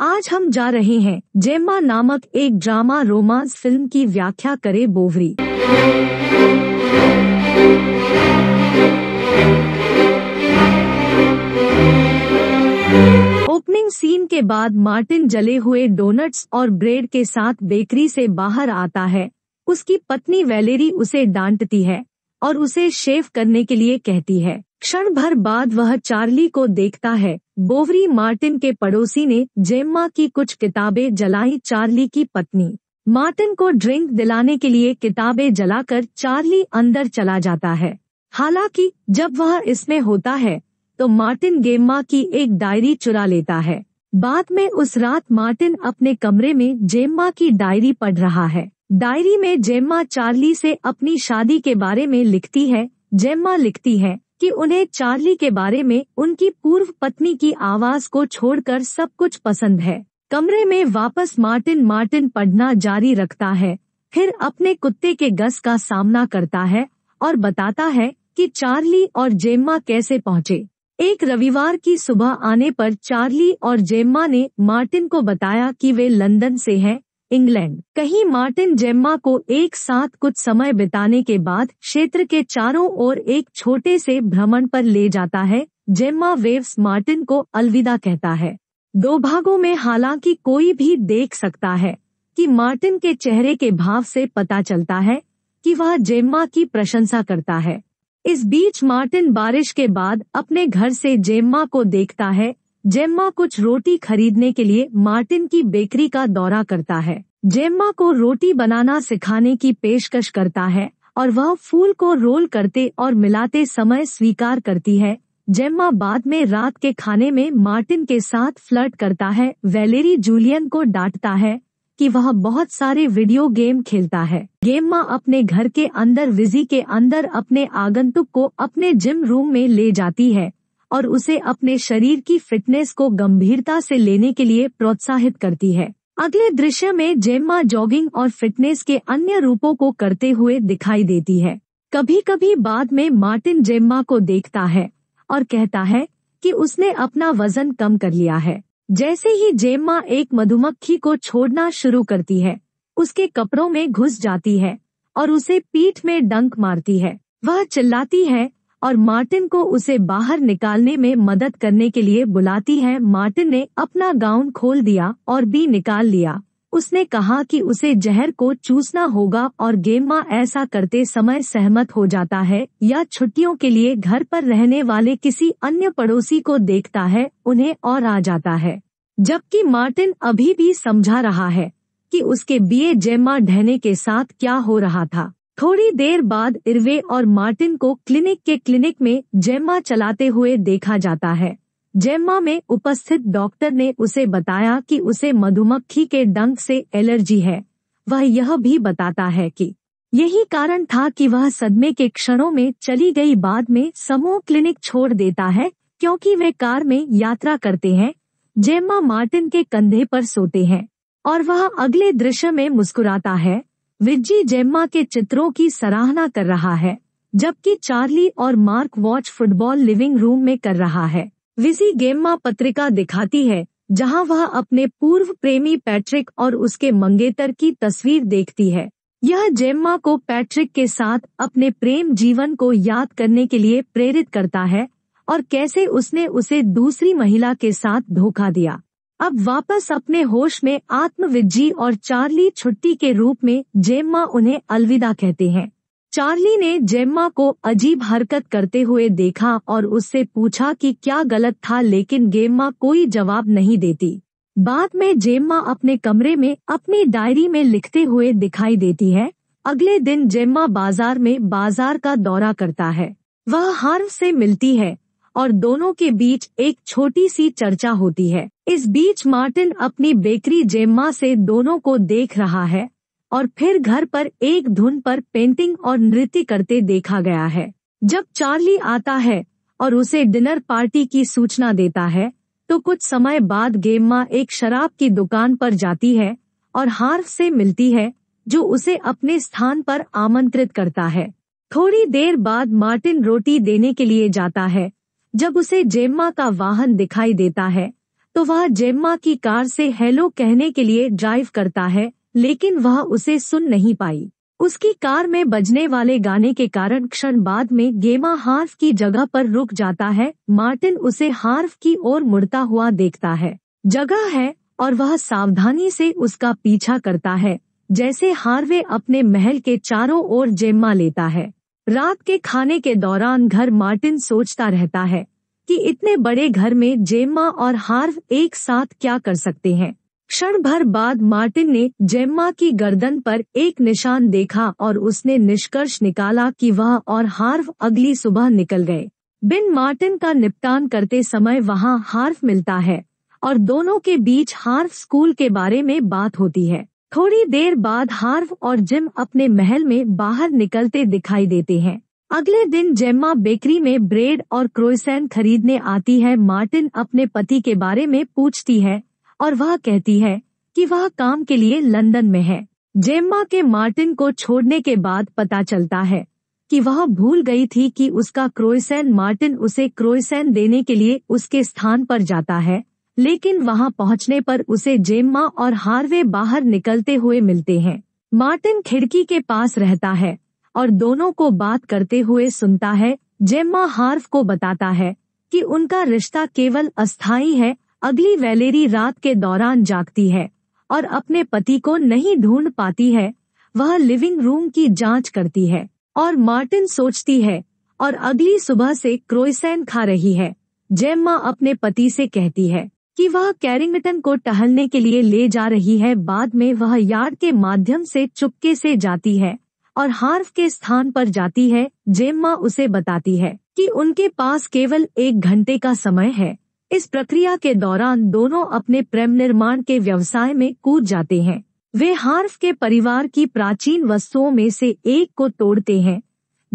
आज हम जा रहे हैं जेम्मा नामक एक ड्रामा रोमांस फिल्म की व्याख्या करे बोवरी ओपनिंग सीन के बाद मार्टिन जले हुए डोनट्स और ब्रेड के साथ बेकरी से बाहर आता है उसकी पत्नी वैलेरी उसे डांटती है और उसे शेव करने के लिए कहती है क्षण भर बाद वह चार्ली को देखता है बोवरी मार्टिन के पड़ोसी ने जेम्मा की कुछ किताबें जलाई चार्ली की पत्नी मार्टिन को ड्रिंक दिलाने के लिए किताबें जलाकर चार्ली अंदर चला जाता है हालांकि जब वह इसमें होता है तो मार्टिन गेम्मा की एक डायरी चुरा लेता है बाद में उस रात मार्टिन अपने कमरे में जेम्मा की डायरी पढ़ रहा है डायरी में जेम्मा चार्ली से अपनी शादी के बारे में लिखती है जेम्मा लिखती है कि उन्हें चार्ली के बारे में उनकी पूर्व पत्नी की आवाज को छोड़कर सब कुछ पसंद है कमरे में वापस मार्टिन मार्टिन पढ़ना जारी रखता है फिर अपने कुत्ते के गस का सामना करता है और बताता है कि चार्ली और जेम्मा कैसे पहुँचे एक रविवार की सुबह आने पर चार्ली और जेम्मा ने मार्टिन को बताया कि वे लंदन से हैं इंग्लैंड कहीं मार्टिन जेम्मा को एक साथ कुछ समय बिताने के बाद क्षेत्र के चारों ओर एक छोटे से भ्रमण पर ले जाता है जेम्मा वेव्स मार्टिन को अलविदा कहता है दो भागों में हालांकि कोई भी देख सकता है कि मार्टिन के चेहरे के भाव से पता चलता है कि वह जेम्मा की प्रशंसा करता है इस बीच मार्टिन बारिश के बाद अपने घर से जेम्मा को देखता है जेम्मा कुछ रोटी खरीदने के लिए मार्टिन की बेकरी का दौरा करता है जेम्मा को रोटी बनाना सिखाने की पेशकश करता है और वह फूल को रोल करते और मिलाते समय स्वीकार करती है जेम्मा बाद में रात के खाने में मार्टिन के साथ फ्लर्ट करता है वेलेरी जूलियन को डांटता है कि वह बहुत सारे वीडियो गेम खेलता है गेम्मा अपने घर के अंदर विजी के अंदर अपने आगंतुक को अपने जिम रूम में ले जाती है और उसे अपने शरीर की फिटनेस को गंभीरता से लेने के लिए प्रोत्साहित करती है अगले दृश्य में जेम्मा जॉगिंग और फिटनेस के अन्य रूपों को करते हुए दिखाई देती है कभी कभी बाद में मार्टिन जेम्मा को देखता है और कहता है कि उसने अपना वजन कम कर लिया है जैसे ही जेम्मा एक मधुमक्खी को छोड़ना शुरू करती है उसके कपड़ों में घुस जाती है और उसे पीठ में डंक मारती है वह चिल्लाती है और मार्टिन को उसे बाहर निकालने में मदद करने के लिए बुलाती है मार्टिन ने अपना गाउन खोल दिया और बी निकाल लिया उसने कहा कि उसे जहर को चूसना होगा और गेम्मा ऐसा करते समय सहमत हो जाता है या छुट्टियों के लिए घर पर रहने वाले किसी अन्य पड़ोसी को देखता है उन्हें और आ जाता है जबकि मार्टिन अभी भी समझा रहा है कि उसके बीए जेम्मा ढहने के साथ क्या हो रहा था थोड़ी देर बाद इरवे और मार्टिन को क्लिनिक के क्लिनिक में जेम्मा चलाते हुए देखा जाता है जेम्मा में उपस्थित डॉक्टर ने उसे बताया कि उसे मधुमक्खी के डंक से एलर्जी है वह यह भी बताता है कि यही कारण था कि वह सदमे के क्षणों में चली गई बाद में समूह क्लिनिक छोड़ देता है क्योंकि वे कार में यात्रा करते हैं जेम्मा मार्टिन के कंधे पर सोते हैं और वह अगले दृश्य में मुस्कुराता है विज्जी जेम्मा के चित्रों की सराहना कर रहा है जबकि चार्ली और Mark watch football living room में कर रहा है विजी गेम्मा पत्रिका दिखाती है जहां वह अपने पूर्व प्रेमी पैट्रिक और उसके मंगेतर की तस्वीर देखती है यह जेम्मा को पैट्रिक के साथ अपने प्रेम जीवन को याद करने के लिए प्रेरित करता है और कैसे उसने उसे दूसरी महिला के साथ धोखा दिया अब वापस अपने होश में आत्मविज्जी और चार्ली छुट्टी के रूप में जेम्मा उन्हें अलविदा कहते हैं चार्ली ने जेम्मा को अजीब हरकत करते हुए देखा और उससे पूछा कि क्या गलत था लेकिन गेम्मा कोई जवाब नहीं देती बाद में जेम्मा अपने कमरे में अपनी डायरी में लिखते हुए दिखाई देती है अगले दिन जेम्मा बाजार में बाजार का दौरा करता है वह हार्व से मिलती है और दोनों के बीच एक छोटी सी चर्चा होती है इस बीच मार्टिन अपनी बेकरी जेम्मा से दोनों को देख रहा है और फिर घर पर एक धुन पर पेंटिंग और नृत्य करते देखा गया है जब चार्ली आता है और उसे डिनर पार्टी की सूचना देता है तो कुछ समय बाद गेम्मा एक शराब की दुकान पर जाती है और हार्फ से मिलती है जो उसे अपने स्थान पर आमंत्रित करता है थोड़ी देर बाद मार्टिन रोटी देने के लिए जाता है जब उसे जेम्मा का वाहन दिखाई देता है तो वह जेम्मा की कार से हेलो कहने के लिए ड्राइव करता है लेकिन वह उसे सुन नहीं पाई उसकी कार में बजने वाले गाने के कारण क्षण बाद में गेमा हार्फ की जगह पर रुक जाता है मार्टिन उसे हार्फ की ओर मुड़ता हुआ देखता है जगह है और वह सावधानी से उसका पीछा करता है जैसे हार्वे अपने महल के चारों ओर जेम्मा लेता है रात के खाने के दौरान घर मार्टिन सोचता रहता है कि इतने बड़े घर में जेम्मा और हार्व एक साथ क्या कर सकते हैं क्षण भर बाद मार्टिन ने जेम्मा की गर्दन पर एक निशान देखा और उसने निष्कर्ष निकाला कि वह और हार्व अगली सुबह निकल गए बिन मार्टिन का निपटान करते समय वहां हार्फ मिलता है और दोनों के बीच हार्फ स्कूल के बारे में बात होती है थोड़ी देर बाद हार्व और जिम अपने महल में बाहर निकलते दिखाई देते हैं अगले दिन जेम्मा बेकरी में ब्रेड और क्रोइसैन खरीदने आती है मार्टिन अपने पति के बारे में पूछती है और वह कहती है कि वह काम के लिए लंदन में है जेम्मा के मार्टिन को छोड़ने के बाद पता चलता है कि वह भूल गई थी कि उसका क्रोइसैन मार्टिन उसे क्रोइसैन देने के लिए उसके स्थान पर जाता है लेकिन वहां पहुंचने पर उसे जेम्मा और हार्वे बाहर निकलते हुए मिलते हैं मार्टिन खिड़की के पास रहता है और दोनों को बात करते हुए सुनता है जेम्मा हार्व को बताता है कि उनका रिश्ता केवल अस्थाई है अगली वैलेरी रात के दौरान जागती है और अपने पति को नहीं ढूंढ पाती है वह लिविंग रूम की जांच करती है और मार्टिन सोचती है और अगली सुबह से क्रोइसैन खा रही है जेम्मा अपने पति से कहती है कि वह कैरिंगटन को टहलने के लिए ले जा रही है बाद में वह यार्ड के माध्यम से चुपके से जाती है और हार्फ के स्थान पर जाती है जेम्मा उसे बताती है कि उनके पास केवल एक घंटे का समय है इस प्रक्रिया के दौरान दोनों अपने प्रेम निर्माण के व्यवसाय में कूद जाते हैं वे हार्फ के परिवार की प्राचीन वस्तुओं में से एक को तोड़ते हैं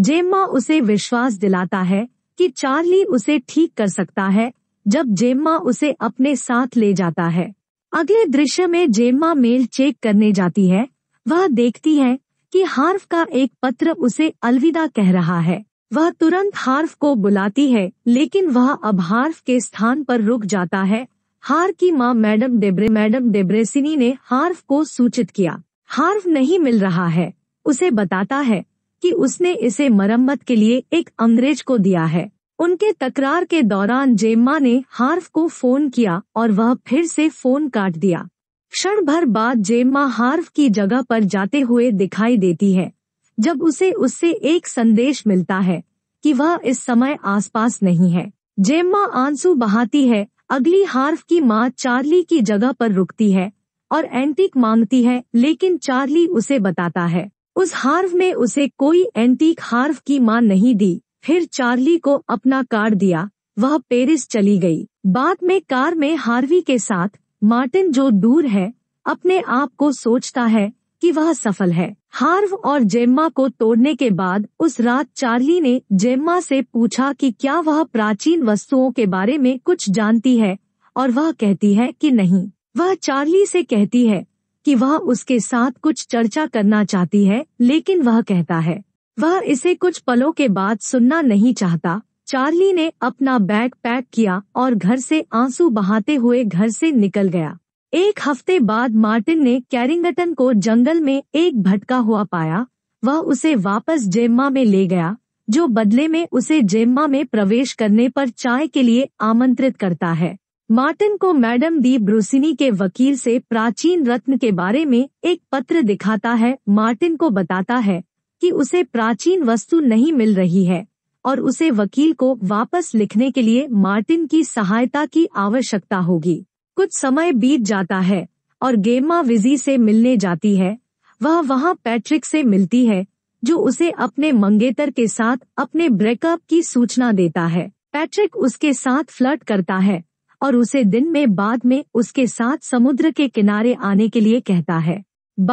जेम्मा उसे विश्वास दिलाता है कि चार्ली उसे ठीक कर सकता है जब जेम्मा उसे अपने साथ ले जाता है अगले दृश्य में जेम्मा मेल चेक करने जाती है वह देखती है कि हार्फ का एक पत्र उसे अलविदा कह रहा है वह तुरंत हार्फ को बुलाती है लेकिन वह अब हार्फ के स्थान पर रुक जाता है हार की माँ मैडम डेब्रे मैडम डेब्रेसिनी ने हार्फ को सूचित किया हार्फ नहीं मिल रहा है उसे बताता है कि उसने इसे मरम्मत के लिए एक अंग्रेज को दिया है उनके तकरार के दौरान जेम्मा ने हार्फ को फोन किया और वह फिर से फोन काट दिया क्षण भर बाद जेम्मा हार्फ की जगह पर जाते हुए दिखाई देती है जब उसे उससे एक संदेश मिलता है कि वह इस समय आसपास नहीं है जेम्मा आंसू बहाती है अगली हार्फ की माँ चार्ली की जगह पर रुकती है और एंटीक मांगती है लेकिन चार्ली उसे बताता है उस हार्फ में उसे कोई एंटीक हार्फ की माँ नहीं दी फिर चार्ली को अपना कार्ड दिया वह पेरिस चली गई बाद में कार में हार्वी के साथ मार्टिन जो दूर है अपने आप को सोचता है कि वह सफल है हार्व और जेम्मा को तोड़ने के बाद उस रात चार्ली ने जेम्मा से पूछा कि क्या वह प्राचीन वस्तुओं के बारे में कुछ जानती है और वह कहती है कि नहीं वह चार्ली से कहती है कि वह उसके साथ कुछ चर्चा करना चाहती है लेकिन वह कहता है वह इसे कुछ पलों के बाद सुनना नहीं चाहता चार्ली ने अपना बैग पैक किया और घर से आंसू बहाते हुए घर से निकल गया एक हफ्ते बाद मार्टिन ने कैरिंगटन को जंगल में एक भटका हुआ पाया वह उसे वापस जेम्मा में ले गया जो बदले में उसे जेम्मा में प्रवेश करने पर चाय के लिए आमंत्रित करता है मार्टिन को मैडम दी ब्रूसिनी के वकील से प्राचीन रत्न के बारे में एक पत्र दिखाता है मार्टिन को बताता है कि उसे प्राचीन वस्तु नहीं मिल रही है और उसे वकील को वापस लिखने के लिए मार्टिन की सहायता की आवश्यकता होगी कुछ समय बीत जाता है और गेमा विजी से मिलने जाती है वह वहां पैट्रिक से मिलती है जो उसे अपने मंगेतर के साथ अपने ब्रेकअप की सूचना देता है पैट्रिक उसके साथ फ्लर्ट करता है और उसे दिन में बाद में उसके साथ समुद्र के किनारे आने के लिए कहता है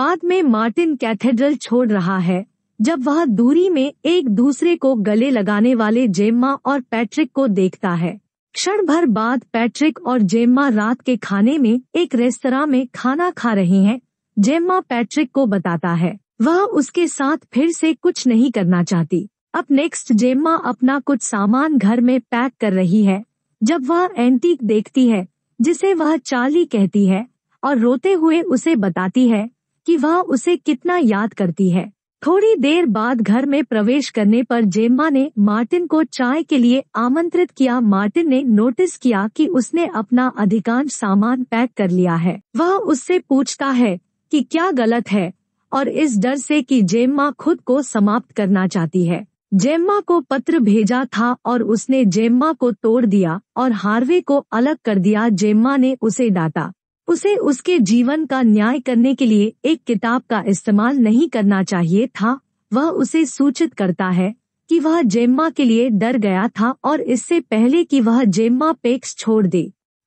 बाद में मार्टिन कैथेड्रल छोड़ रहा है जब वह दूरी में एक दूसरे को गले लगाने वाले जेम्मा और पैट्रिक को देखता है क्षण भर बाद पैट्रिक और जेम्मा रात के खाने में एक रेस्तरा में खाना खा रहे हैं जेम्मा पैट्रिक को बताता है वह उसके साथ फिर से कुछ नहीं करना चाहती अब नेक्स्ट जेम्मा अपना कुछ सामान घर में पैक कर रही है जब वह एंटीक देखती है जिसे वह चाली कहती है और रोते हुए उसे बताती है कि वह उसे कितना याद करती है थोड़ी देर बाद घर में प्रवेश करने पर जेम्मा ने मार्टिन को चाय के लिए आमंत्रित किया मार्टिन ने नोटिस किया कि उसने अपना अधिकांश सामान पैक कर लिया है वह उससे पूछता है कि क्या गलत है और इस डर से कि जेम्मा खुद को समाप्त करना चाहती है जेम्मा को पत्र भेजा था और उसने जेम्मा को तोड़ दिया और हार्वे को अलग कर दिया जेम्मा ने उसे डांटा उसे उसके जीवन का न्याय करने के लिए एक किताब का इस्तेमाल नहीं करना चाहिए था वह उसे सूचित करता है कि वह जेम्मा के लिए डर गया था और इससे पहले कि वह जेम्मा पेक्स छोड़ दे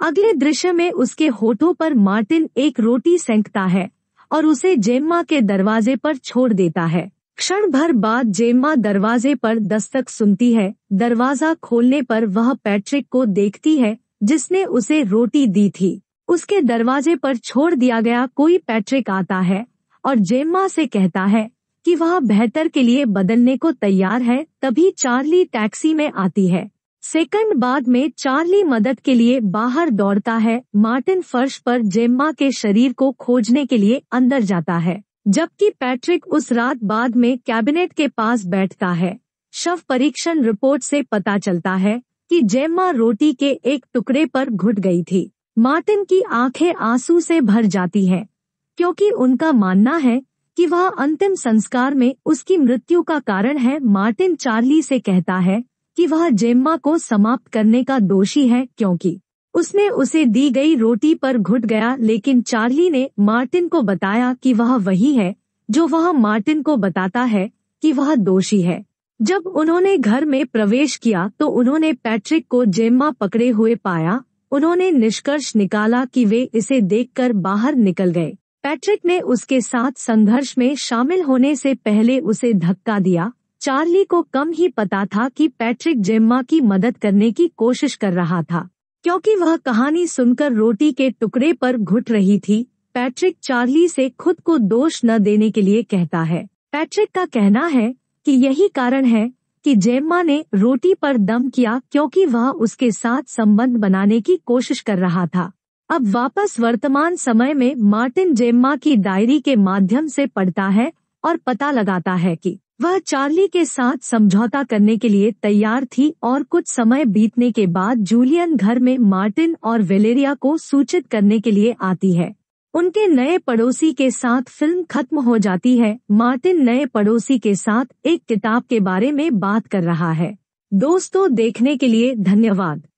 अगले दृश्य में उसके होठों पर मार्टिन एक रोटी सेंकता है और उसे जेम्मा के दरवाजे पर छोड़ देता है क्षण भर बाद जेम्मा दरवाजे पर दस्तक सुनती है दरवाजा खोलने पर वह पैट्रिक को देखती है जिसने उसे रोटी दी थी उसके दरवाजे पर छोड़ दिया गया कोई पैट्रिक आता है और जेम्मा से कहता है कि वह बेहतर के लिए बदलने को तैयार है तभी चार्ली टैक्सी में आती है सेकंड बाद में चार्ली मदद के लिए बाहर दौड़ता है मार्टिन फर्श पर जेम्मा के शरीर को खोजने के लिए अंदर जाता है जबकि पैट्रिक उस रात बाद में कैबिनेट के पास बैठता है शव परीक्षण रिपोर्ट से पता चलता है कि जेम्मा रोटी के एक टुकड़े पर घुट गई थी मार्टिन की आंखें आंसू से भर जाती है क्योंकि उनका मानना है कि वह अंतिम संस्कार में उसकी मृत्यु का कारण है मार्टिन चार्ली से कहता है कि वह जेम्मा को समाप्त करने का दोषी है क्योंकि उसने उसे दी गई रोटी पर घुट गया लेकिन चार्ली ने मार्टिन को बताया कि वह वही है जो वह मार्टिन को बताता है कि वह दोषी है जब उन्होंने घर में प्रवेश किया तो उन्होंने पैट्रिक को जेम्मा पकड़े हुए पाया उन्होंने निष्कर्ष निकाला कि वे इसे देखकर बाहर निकल गए पैट्रिक ने उसके साथ संघर्ष में शामिल होने से पहले उसे धक्का दिया चार्ली को कम ही पता था कि पैट्रिक जेम्मा की मदद करने की कोशिश कर रहा था क्योंकि वह कहानी सुनकर रोटी के टुकड़े पर घुट रही थी पैट्रिक चार्ली से खुद को दोष न देने के लिए कहता है पैट्रिक का कहना है कि यही कारण है कि जेम्मा ने रोटी पर दम किया क्योंकि वह उसके साथ संबंध बनाने की कोशिश कर रहा था अब वापस वर्तमान समय में मार्टिन जेम्मा की डायरी के माध्यम से पढ़ता है और पता लगाता है कि वह चार्ली के साथ समझौता करने के लिए तैयार थी और कुछ समय बीतने के बाद जूलियन घर में मार्टिन और वेलेरिया को सूचित करने के लिए आती है उनके नए पड़ोसी के साथ फिल्म खत्म हो जाती है मार्टिन नए पड़ोसी के साथ एक किताब के बारे में बात कर रहा है दोस्तों देखने के लिए धन्यवाद